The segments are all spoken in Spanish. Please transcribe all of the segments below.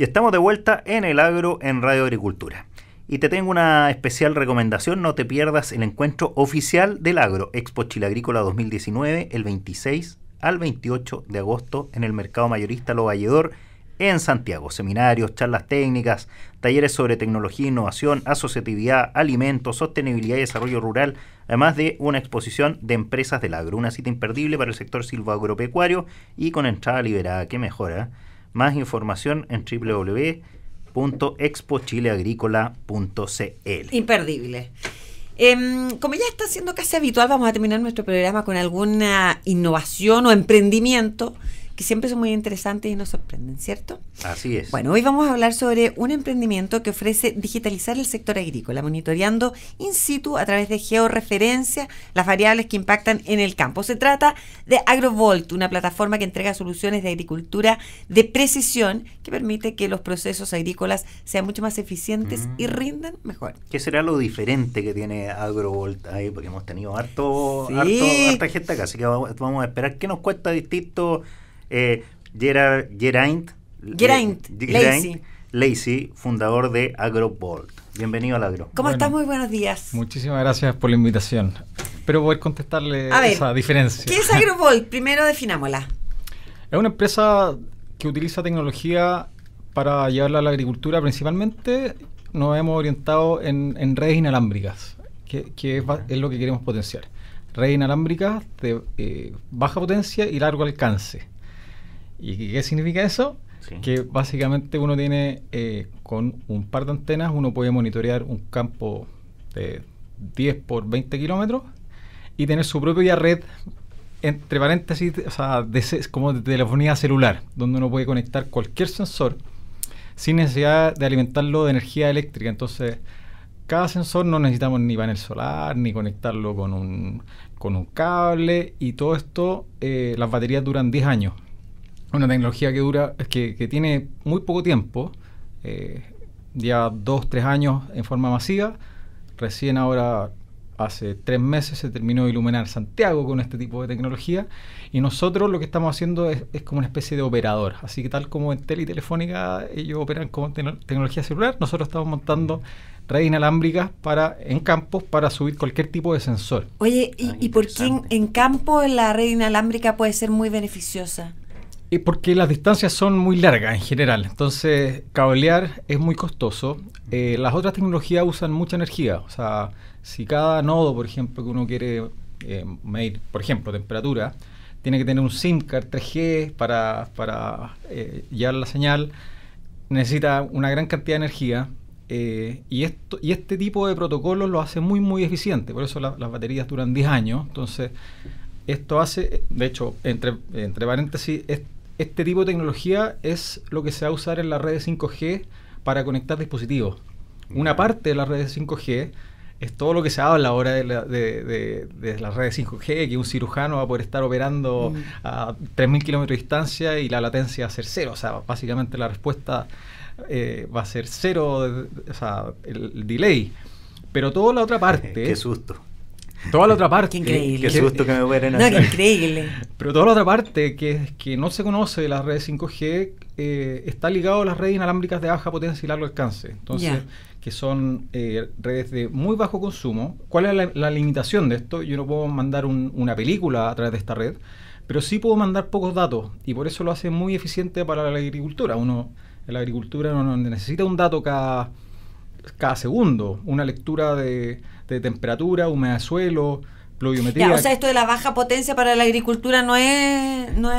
Y estamos de vuelta en el agro en Radio Agricultura. Y te tengo una especial recomendación, no te pierdas el encuentro oficial del agro, Expo Chile Agrícola 2019, el 26 al 28 de agosto en el mercado mayorista Lo Valledor en Santiago. Seminarios, charlas técnicas, talleres sobre tecnología, innovación, asociatividad, alimentos, sostenibilidad y desarrollo rural, además de una exposición de empresas del agro. Una cita imperdible para el sector silvoagropecuario y con entrada liberada. que mejora! ¿eh? Más información en www.expochileagrícola.cl. Imperdible. Em, como ya está siendo casi habitual, vamos a terminar nuestro programa con alguna innovación o emprendimiento que siempre son muy interesantes y nos sorprenden, ¿cierto? Así es. Bueno, hoy vamos a hablar sobre un emprendimiento que ofrece digitalizar el sector agrícola, monitoreando in situ a través de georreferencia las variables que impactan en el campo. Se trata de AgroVolt, una plataforma que entrega soluciones de agricultura de precisión que permite que los procesos agrícolas sean mucho más eficientes y mm. rindan mejor. ¿Qué será lo diferente que tiene AgroVolt ahí? Porque hemos tenido harto, harto gente acá, así que vamos a esperar qué nos cuesta distinto eh, Gerard, Geraint, eh, Geraint, Lacey, fundador de AgroVolt. Bienvenido al Agro. ¿Cómo estás? Muy buenos días. Muchísimas gracias por la invitación. Espero poder contestarle a esa diferencia. ¿Qué es AgroVolt? Primero definámosla. Es una empresa que utiliza tecnología para llevarla a la agricultura principalmente. Nos hemos orientado en, redes inalámbricas, que, es, lo que queremos potenciar. Redes inalámbricas de eh, baja potencia y largo alcance ¿Y qué significa eso? Que básicamente uno tiene eh, con un par de antenas, uno puede monitorear un campo de 10 por 20 kilómetros y tener su propia red, entre paréntesis, o sea, de, como de telefonía celular, donde uno puede conectar cualquier sensor sin necesidad de alimentarlo de energía eléctrica. Entonces, cada sensor no necesitamos ni panel solar, ni conectarlo con un, cable, y todo esto, eh, las baterías duran 10 años una tecnología que dura, que, tiene muy poco tiempo, ya eh, dos, tres años en forma masiva. Recién ahora, hace tres meses, se terminó de iluminar Santiago con este tipo de tecnología. Y nosotros lo que estamos haciendo es, como una especie de operador. Así que tal como en y Telefónica, ellos operan con tecnología celular, nosotros estamos montando redes inalámbricas para, en campos para subir cualquier tipo de sensor. Oye, ¿y, ah, por qué en, en campo la red inalámbrica puede ser muy beneficiosa? porque las distancias son muy largas en general, entonces cablear es muy costoso. Eh, las otras tecnologías usan mucha energía, o sea, si cada nodo, por ejemplo, que uno quiere eh, medir, por ejemplo, temperatura, tiene que tener un SIM card 3G para, para eh, llevar la señal, necesita una gran cantidad de energía. Eh, y, esto, y este tipo de protocolos lo hace muy, muy eficiente. Por eso las baterías duran 10 años. Entonces, esto hace, de hecho, entre, entre paréntesis, este tipo de tecnología es lo que se va a usar en las redes 5G para conectar dispositivos. Una parte de las redes 5G es todo lo que se habla ahora de, la, de, de, las redes 5G, que un cirujano va a poder estar operando mm. a 3.000 kilómetros de distancia y la latencia va a ser cero. O sea, básicamente la respuesta eh, va a ser cero, o sea, el delay. Pero toda la otra parte... Qué susto. Toda la otra parte. Qué increíble. Qué susto que me No, qué increíble. Pero toda la otra parte que, es que no se conoce de las redes 5G eh, está ligado a las redes inalámbricas de baja potencia y largo alcance. Entonces, que son eh, redes de muy bajo consumo. ¿Cuál es la, limitación de esto? Yo no puedo mandar una película a través de esta red, pero sí puedo mandar pocos datos y por eso lo hace muy eficiente para la agricultura. Uno, en la agricultura necesita un dato cada, cada segundo, una lectura de de temperatura, humedad de suelo, pluviometría. Ya, o sea, esto de la baja potencia para la agricultura no es, no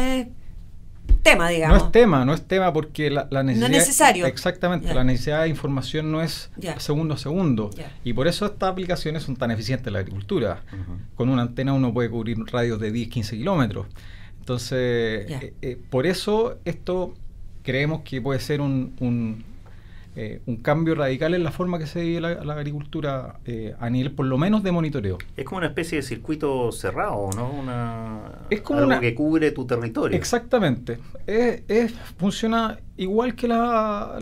tema, digamos. No es tema, no es tema porque la, necesidad... No es necesario. Exactamente, la necesidad de información no es segundo a segundo. Y por eso estas aplicaciones son tan eficientes en la agricultura. Con una antena uno puede cubrir radios de 10, 15 kilómetros. Entonces, eh, eh, por eso esto creemos que puede ser un, eh, un cambio radical en la forma que se vive la, agricultura eh, a nivel por lo menos de monitoreo. Es como una especie de circuito cerrado, ¿no? Una, es como una, que cubre tu territorio. Exactamente. Es, funciona igual que la,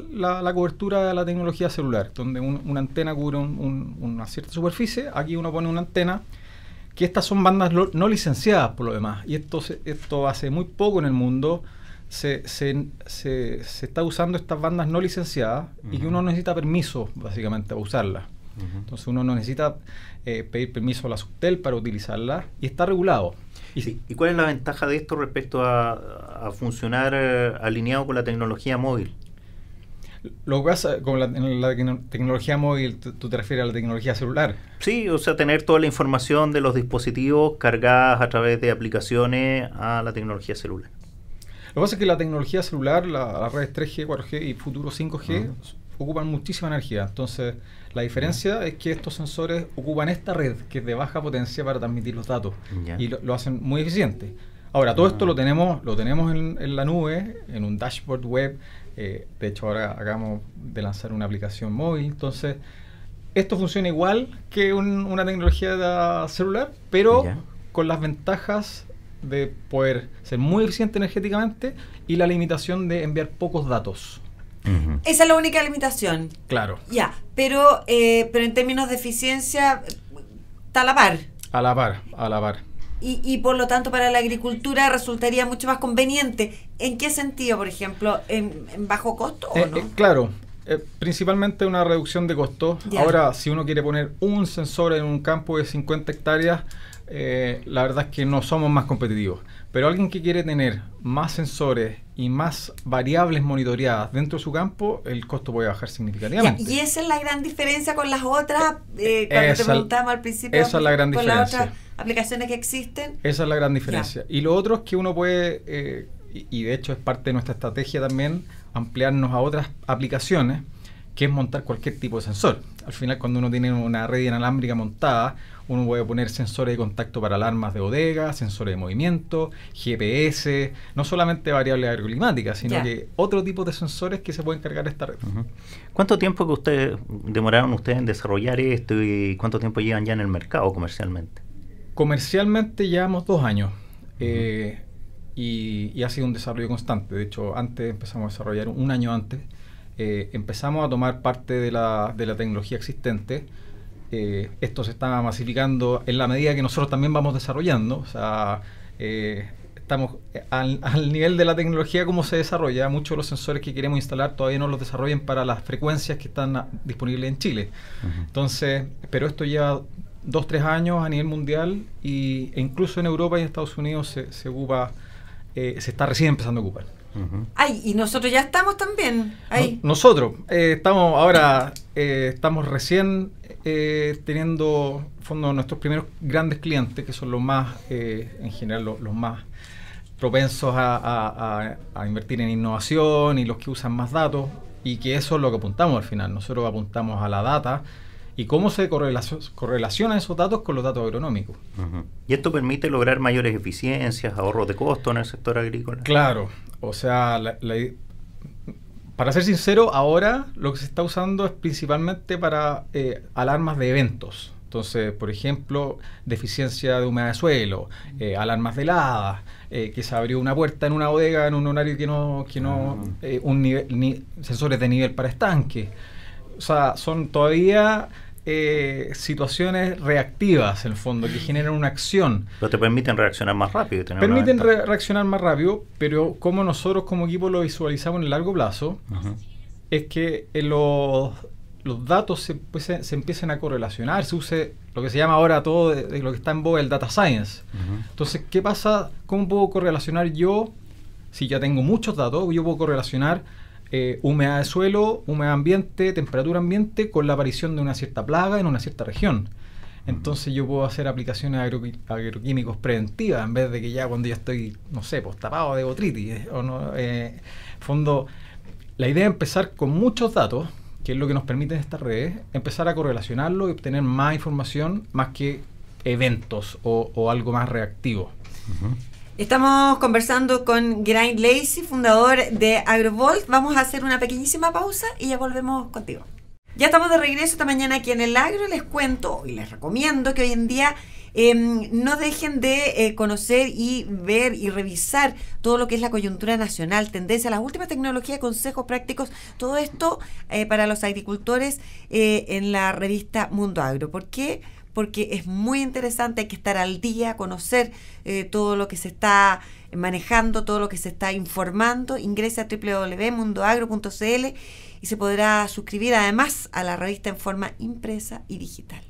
cobertura de la tecnología celular, donde una antena cubre una cierta superficie, aquí uno pone una antena que estas son bandas no licenciadas por lo demás, y esto, esto hace muy poco en el mundo, se, se, se, está usando estas bandas no licenciadas y que uno necesita permiso, básicamente, para usarlas. Entonces uno no necesita eh, pedir permiso a la Subtel para utilizarlas y está regulado. Y, cuál es la ventaja de esto respecto a, funcionar eh, alineado con la tecnología móvil? Lo que con la, la tecnología móvil, tú te refieres a la tecnología celular. Sí, o sea, tener toda la información de los dispositivos cargadas a través de aplicaciones a la tecnología celular. Lo que pasa es que la tecnología celular, la, las redes 3G, 4G y futuro 5G, ah. ocupan muchísima energía. Entonces, la diferencia es que estos sensores ocupan esta red, que es de baja potencia para transmitir los datos, y lo, hacen muy eficiente. Ahora, todo ah. esto lo tenemos, lo tenemos en, la nube, en un dashboard web. Eh, de hecho, ahora acabamos de lanzar una aplicación móvil. Entonces, esto funciona igual que una tecnología celular, pero con las ventajas de poder ser muy eficiente energéticamente y la limitación de enviar pocos datos. Esa es la única limitación. Claro. Ya, pero, eh, pero en términos de eficiencia, está a la par. A la par, a la par. Y, por lo tanto para la agricultura resultaría mucho más conveniente. ¿En qué sentido, por ejemplo? ¿En, bajo costo o eh, no? Eh, claro, principalmente una reducción de costos. Ahora, si uno quiere poner un sensor en un campo de 50 hectáreas, eh, la verdad es que no somos más competitivos. Pero alguien que quiere tener más sensores y más variables monitoreadas dentro de su campo, el costo puede bajar significativamente. y esa es la gran diferencia con las otras, eh, cuando te preguntamos al principio, con las otras aplicaciones que existen. Esa es la gran diferencia. Y lo otro es que uno puede, eh, y de hecho es parte de nuestra estrategia también, ampliarnos a otras aplicaciones, que es montar cualquier tipo de sensor. Al final, cuando uno tiene una red inalámbrica montada, uno puede poner sensores de contacto para alarmas de bodega, sensores de movimiento, GPS, no solamente variables agroclimáticas, sino que otro tipo de sensores que se pueden cargar esta red. ¿Cuánto tiempo que ustedes demoraron ustedes en desarrollar esto y cuánto tiempo llevan ya en el mercado comercialmente? Comercialmente llevamos dos años. Eh, y, ha sido un desarrollo constante. De hecho, antes empezamos a desarrollar un, año antes. Eh, empezamos a tomar parte de la, de la tecnología existente eh, esto se está masificando en la medida que nosotros también vamos desarrollando. O sea, eh, estamos eh, al, nivel de la tecnología como se desarrolla. Muchos de los sensores que queremos instalar todavía no los desarrollan para las frecuencias que están ah, disponibles en Chile. Entonces, pero esto lleva dos, tres años a nivel mundial y, e incluso en Europa y en Estados Unidos se, ocupa, se está recién empezando a ocupar y nosotros ya estamos también. Ahí. nosotros eh, estamos ahora, eh, estamos recién eh, teniendo fondo nuestros primeros grandes clientes, que son los más, en general, los, más propensos a, invertir en innovación y los que usan más datos, y que eso es lo que apuntamos al final. Nosotros apuntamos a la data y cómo se correlacionan esos datos con los datos agronómicos. Y esto permite lograr mayores eficiencias, ahorros de costos en el sector agrícola. Claro, o sea, para ser sincero, ahora lo que se está usando es principalmente para eh, alarmas de eventos. Entonces, por ejemplo, deficiencia de humedad de suelo, eh, alarmas de heladas, eh, que se abrió una puerta en una bodega en un horario que no, que no, ah. un nivel, ni, sensores de nivel para estanque. O sea, son todavía eh, situaciones reactivas, en el fondo, que generan una acción. Pero te permiten reaccionar más rápido. permiten reaccionar más rápido, pero como nosotros como equipo lo visualizamos en el largo plazo, es que eh, los, los datos se, pues, se, empiezan a correlacionar, se use lo que se llama ahora todo de, lo que está en boga el data science. Entonces, ¿qué pasa? ¿Cómo puedo correlacionar yo? Si ya tengo muchos datos, yo puedo correlacionar eh, humedad de suelo, humedad ambiente, temperatura ambiente, con la aparición de una cierta plaga en una cierta región. Entonces yo puedo hacer aplicaciones agroquímicos preventivas en vez de que ya cuando ya estoy, no sé, pues tapado de botritis. Eh, o no, eh, fondo, la idea es empezar con muchos datos, que es lo que nos permiten estas redes, empezar a correlacionarlo y obtener más información más que eventos o, algo más reactivo. Estamos conversando con grind Lacey, fundador de AgroVolt. Vamos a hacer una pequeñísima pausa y ya volvemos contigo. Ya estamos de regreso esta mañana aquí en el agro. Les cuento y les recomiendo que hoy en día em, no dejen de eh, conocer y ver y revisar todo lo que es la coyuntura nacional, tendencia, las últimas tecnologías, consejos prácticos, todo esto eh, para los agricultores eh, en la revista Mundo Agro. ¿Por qué? porque es muy interesante, hay que estar al día, conocer eh, todo lo que se está manejando, todo lo que se está informando. Ingrese a www.mundoagro.cl y se podrá suscribir además a la revista en forma impresa y digital.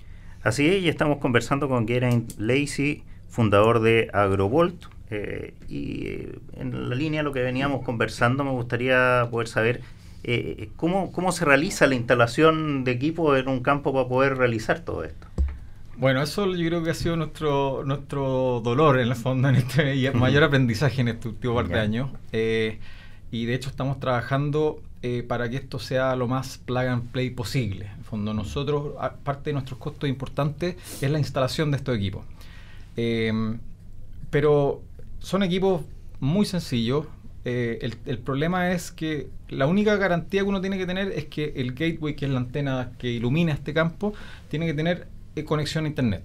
Así es, y estamos conversando con Geraint Lacey, fundador de Agrovolt. Eh, y eh, en la línea de lo que veníamos conversando, me gustaría poder saber cómo, cómo se realiza la instalación de equipo en un campo para poder realizar todo esto. Bueno, eso yo creo que ha sido nuestro, nuestro dolor en el fondo en este, mayor aprendizaje en este último par de años. Eh, y de hecho estamos trabajando eh, para que esto sea lo más plug and play posible. En fondo, nosotros, parte de nuestros costos importantes es la instalación de estos equipos. Eh, pero son equipos muy sencillos. el problema es que la única garantía que uno tiene que tener es que el gateway, que es la antena que ilumina este campo, tiene que tener eh, conexión a Internet.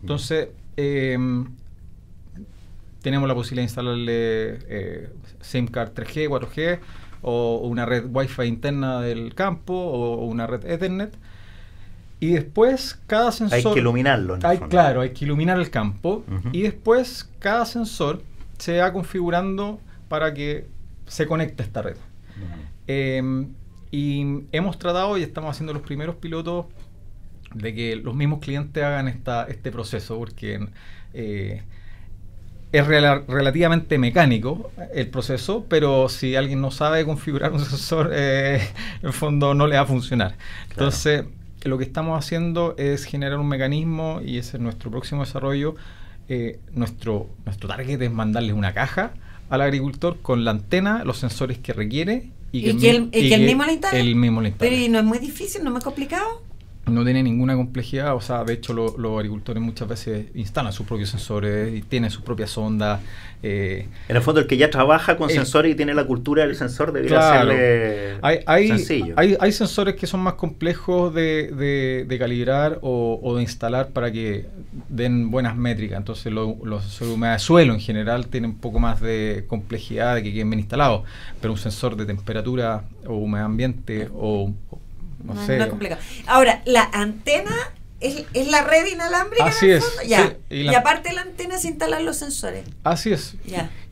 Entonces, em, tenemos la posibilidad de instalarle eh, SIM card 3G, 4G, o una red Wi-Fi interna del campo, o una red Ethernet. Y después cada sensor... Hay que iluminarlo. claro, hay que iluminar el campo. Y después cada sensor se va configurando para que se conecte a esta red. Em, y hemos tratado y estamos haciendo los primeros pilotos de que los mismos clientes hagan esta, este proceso, porque eh, es relativamente mecánico el proceso, pero si alguien no sabe configurar un sensor, eh, en fondo no le va a funcionar. Entonces, lo que estamos haciendo es generar un mecanismo, y ese es nuestro próximo desarrollo. Eh, nuestro, nuestro target es mandarle una caja al agricultor con la antena, los sensores que requiere y, que, el, mismo Pero no es muy difícil, no es muy complicado no tiene ninguna complejidad, o sea, de hecho los agricultores muchas veces instalan sus propios sensores y tienen sus propias ondas. Eh, en el fondo, el que ya trabaja con sensores y tiene la cultura del sensor debería claro. hay, sencillo. Hay, hay, sensores que son más complejos de, de, calibrar o, de instalar para que den buenas métricas. Entonces, los sensores de humedad de suelo en general tienen un poco más de complejidad de que queden bien instalados, pero un sensor de temperatura o humedad ambiente o no, sé. Ahora, la antena es, la red inalámbrica. Así es. y, la... de aparte la antena se instalan los sensores. Así es.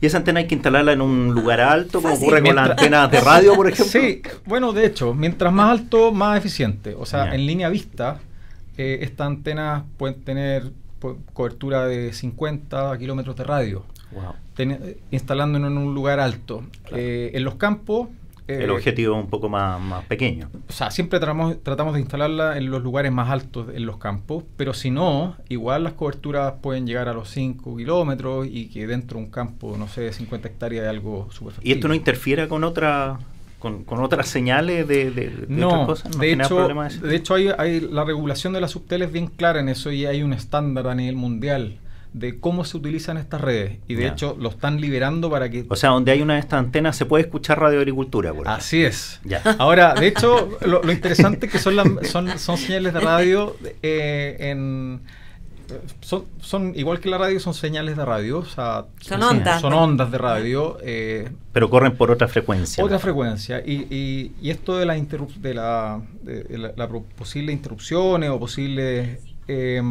Y esa antena hay que instalarla en un lugar alto, como ocurre con la antena de radio, por ejemplo. Sí, bueno, de hecho, mientras más alto, más eficiente. O sea, en línea vista, esta eh, estas antenas pueden tener cobertura de 50 kilómetros de radio. Wow. Eh, instalándonos en un lugar alto. Eh, en los campos eh, el objetivo es un poco más, pequeño. O sea, siempre tratamos, tratamos de instalarla en los lugares más altos, en los campos, pero si no, igual las coberturas pueden llegar a los 5 kilómetros y que dentro de un campo, no sé, de 50 hectáreas de algo súper ¿Y esto no interfiera con otra con, con, otras señales de, de, de no, otras cosas? ¿No de, hecho, hecho, hay, hay, la regulación de la las es bien clara en eso y hay un estándar a nivel mundial de cómo se utilizan estas redes. Y de hecho lo están liberando para que... O sea, donde hay una de estas antenas se puede escuchar Radio Agricultura. Por Así es. Ahora, de hecho, lo, interesante que son, son, señales de radio eh, en... Son, igual que la radio, son señales de radio, o sea, son, ondas. son ondas de radio. Eh, Pero corren por otra frecuencia. Otra frecuencia. Y, y, esto de, las de, de la, posibles interrupciones o posibles eh,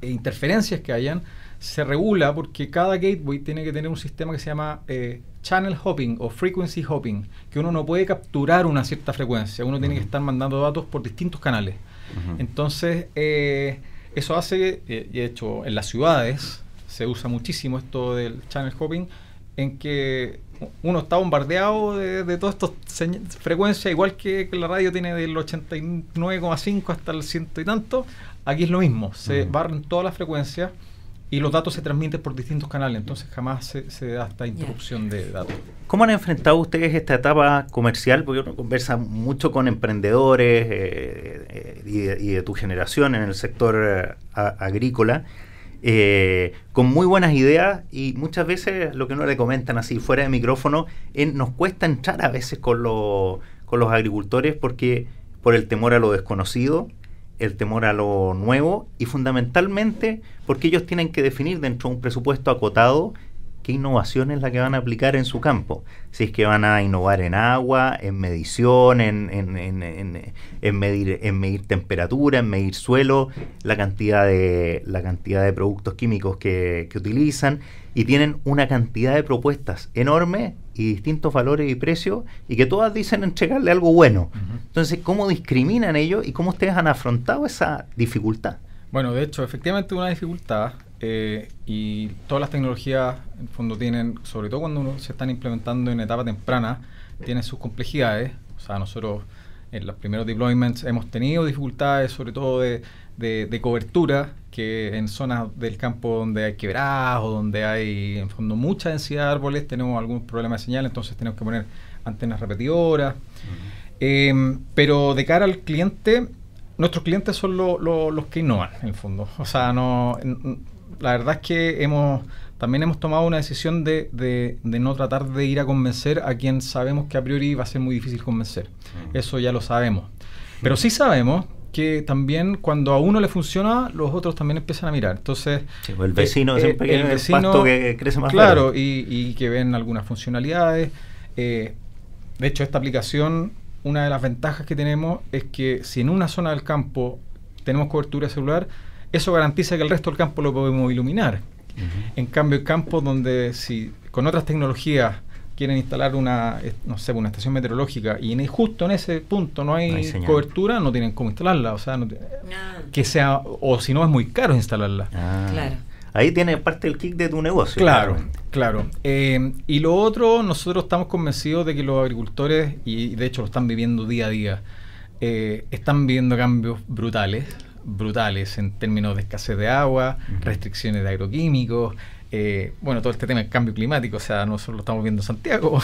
eh, interferencias que hayan, se regula porque cada gateway tiene que tener un sistema que se llama eh, channel hopping o frequency hopping, que uno no puede capturar una cierta frecuencia, uno tiene que estar mandando datos por distintos canales. Entonces, eh, eso hace, y de hecho en las ciudades se usa muchísimo esto del channel hopping, en que uno está bombardeado de, de todas estas frecuencias, igual que, la radio tiene del 89,5 hasta el ciento y tanto, Aquí es lo mismo, se barran barren todas las frecuencias y los datos se transmiten por distintos canales, entonces jamás se, da esta interrupción de datos. ¿Cómo han enfrentado ustedes esta etapa comercial? Porque uno conversa mucho con emprendedores eh, eh, y, de, tu generación en el sector eh, agrícola. con muy buenas ideas y muchas veces lo que no le comentan así fuera de micrófono, nos cuesta entrar a veces con, con los agricultores porque por el temor a lo desconocido, el temor a lo nuevo y fundamentalmente porque ellos tienen que definir dentro de un presupuesto acotado qué innovación es la que van a aplicar en su campo. Si es que van a innovar en agua, en medición, en, en, en, en medir, en medir temperatura, en medir suelo, la cantidad de, la cantidad de productos químicos que, que utilizan y tienen una cantidad de propuestas enormes y distintos valores y precios y que todas dicen entregarle algo bueno. Entonces, ¿cómo discriminan ellos y cómo ustedes han afrontado esa dificultad? Bueno, de hecho, efectivamente una dificultad eh, y todas las tecnologías, en el fondo, tienen, sobre todo cuando se están implementando en etapa temprana, tienen sus complejidades. O sea, nosotros en los primeros deployments hemos tenido dificultades, sobre todo de, de, cobertura que en zonas del campo donde hay quebradas o donde hay en fondo mucha densidad de árboles tenemos algún problema de señal, entonces tenemos que poner antenas repetidoras. Em, pero de cara al cliente, nuestros clientes son los que innovan en el fondo. O sea, no, la verdad es que hemos también hemos tomado una decisión de, de, no tratar de ir a convencer a quien sabemos que a priori va a ser muy difícil convencer. Eso ya lo sabemos. Pero sí sabemos que también cuando a uno le funciona, los otros también empiezan a mirar. Entonces, pues el vecino es eh, eh, que crece más Claro, y, que ven algunas funcionalidades. Eh, de hecho, esta aplicación, una de las ventajas que tenemos es que si en una zona del campo tenemos cobertura celular, eso garantiza que el resto del campo lo podemos iluminar. En cambio, el campo donde si con otras tecnologías quieren instalar una, no sé, una estación meteorológica y en, justo en ese punto no hay, cobertura, no tienen cómo instalarla. O sea, no, que sea, o si no es muy caro instalarla. Ah. Ahí tiene parte el kick de tu negocio. Claro, claro. Eh, y lo otro, nosotros estamos convencidos de que los agricultores, y de hecho lo están viviendo día a día, eh, están viviendo cambios brutales, brutales en términos de escasez de agua, restricciones de agroquímicos, eh, bueno, todo este tema del cambio climático, o sea, nosotros lo estamos viendo en Santiago.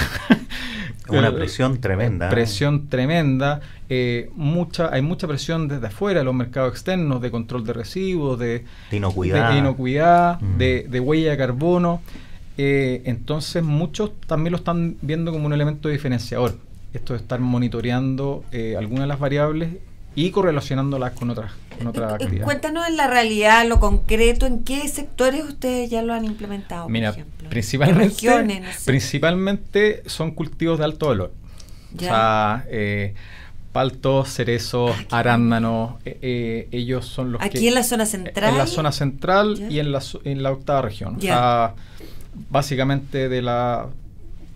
Una presión tremenda. ¿eh? Presión tremenda. Eh, mucha, hay mucha presión desde afuera de los mercados externos, de control de residuos, de, inocuidad, mm. de, huella de carbono. entonces, muchos también lo están viendo como un elemento diferenciador. Esto de estar monitoreando algunas de las variables y correlacionándolas con otras con otra eh, actividades. Cuéntanos en la realidad, lo concreto, en qué sectores ustedes ya lo han implementado. Mira, por principalmente, regiones, principalmente son cultivos de alto valor. O sea, eh, paltos, cerezos, ah, arándanos, eh, ellos son los Aquí que... Aquí en la zona central. En la zona central y en la, en la octava región. O sea, básicamente de la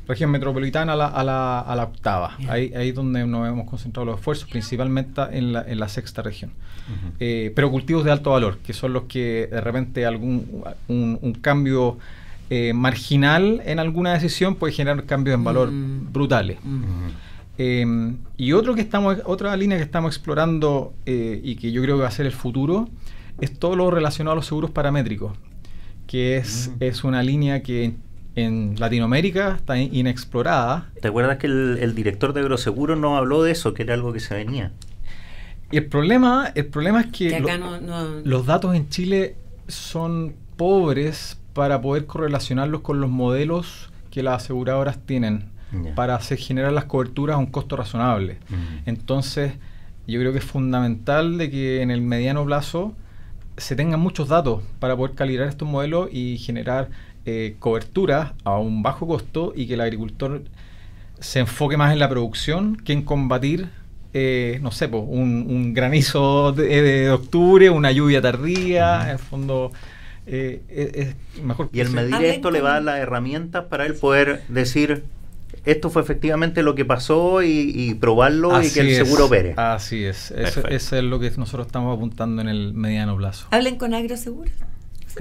región metropolitana a la, a octava. Ahí, ahí donde nos hemos concentrado los esfuerzos, principalmente en la, en la sexta región. Eh, pero cultivos de alto valor, que son los que de repente algún un, cambio eh, marginal en alguna decisión puede generar cambios en valor mm. brutales. Mm. Eh, y otro que estamos, otra línea que estamos explorando y que yo creo que va a ser el futuro es todo lo relacionado a los seguros paramétricos, que es, mm. es una línea que en Latinoamérica está inexplorada. ¿Te acuerdas que el, director de Agroseguro no habló de eso, que era algo que se venía? El problema, el problema es que, los datos en Chile son pobres para poder correlacionarlos con los modelos que las aseguradoras tienen para hacer generar las coberturas a un costo razonable. Entonces, yo creo que es fundamental de que en el mediano plazo se tengan muchos datos para poder calibrar estos modelos y generar eh, cobertura a un bajo costo y que el agricultor se enfoque más en la producción que en combatir, eh, no sé, un, granizo eh, de, octubre, una lluvia tardía, en fondo... Eh, e, es mejor y el medir esto le va a dar las herramientas para él poder decir esto fue efectivamente lo que pasó y, probarlo y que el seguro opere. Así es, eso, es lo que nosotros estamos apuntando en el mediano plazo. Hablen con AgroSeguro.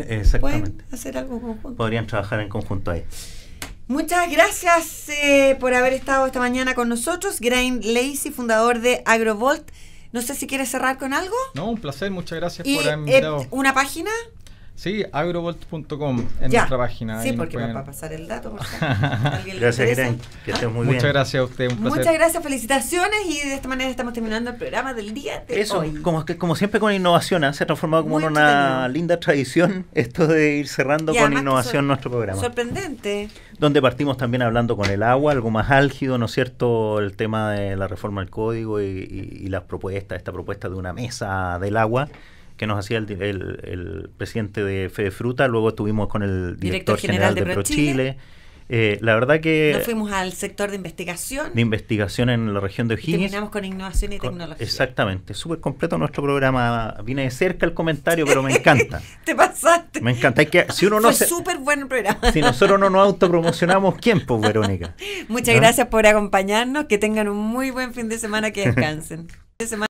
Exactamente. hacer algo Podrían trabajar en conjunto ahí. Muchas gracias eh, por haber estado esta mañana con nosotros. Grain Lacey, fundador de AgroVolt. No sé si quieres cerrar con algo. No, un placer, muchas gracias por haberme eh, ¿Una página? Sí, agrovolt.com en nuestra página. Sí, porque me va a pasar el dato. gracias, Irene. Que estés muy bien. Muchas gracias a usted. Muchas gracias, felicitaciones. Y de esta manera estamos terminando el programa del día de Eso, Como, como siempre con innovación, ¿eh? se ha transformado como una linda tradición esto de ir cerrando con innovación nuestro programa. Sorprendente. Donde partimos también hablando con el agua, algo más álgido, ¿no es cierto? El tema de la reforma al código y, y, y las propuestas, esta propuesta de una mesa del agua que nos hacía el, presidente de Fede Fruta, luego estuvimos con el director, general, de, ProChile. Eh, la verdad que... Nos fuimos al sector de investigación. De investigación en la región de O'Higgins. Terminamos con innovación y tecnología. exactamente, súper completo nuestro programa. Viene de cerca el comentario, pero me encanta. Te pasaste. Me encanta. Es que, si uno no súper buen programa. Si nosotros no nos autopromocionamos, ¿quién pues, Verónica? Muchas gracias por acompañarnos. Que tengan un muy buen fin de semana, que descansen.